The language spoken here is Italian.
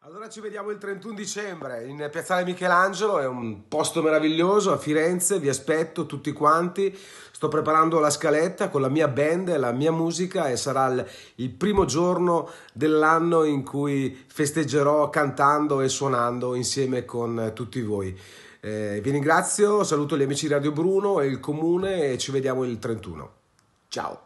Allora ci vediamo il 31 dicembre in Piazzale Michelangelo, è un posto meraviglioso a Firenze, vi aspetto tutti quanti, sto preparando la scaletta con la mia band, e la mia musica e sarà il, primo giorno dell'anno in cui festeggerò cantando e suonando insieme con tutti voi. Eh, vi ringrazio, saluto gli amici di Radio Bruno e il comune e ci vediamo il 31. Ciao!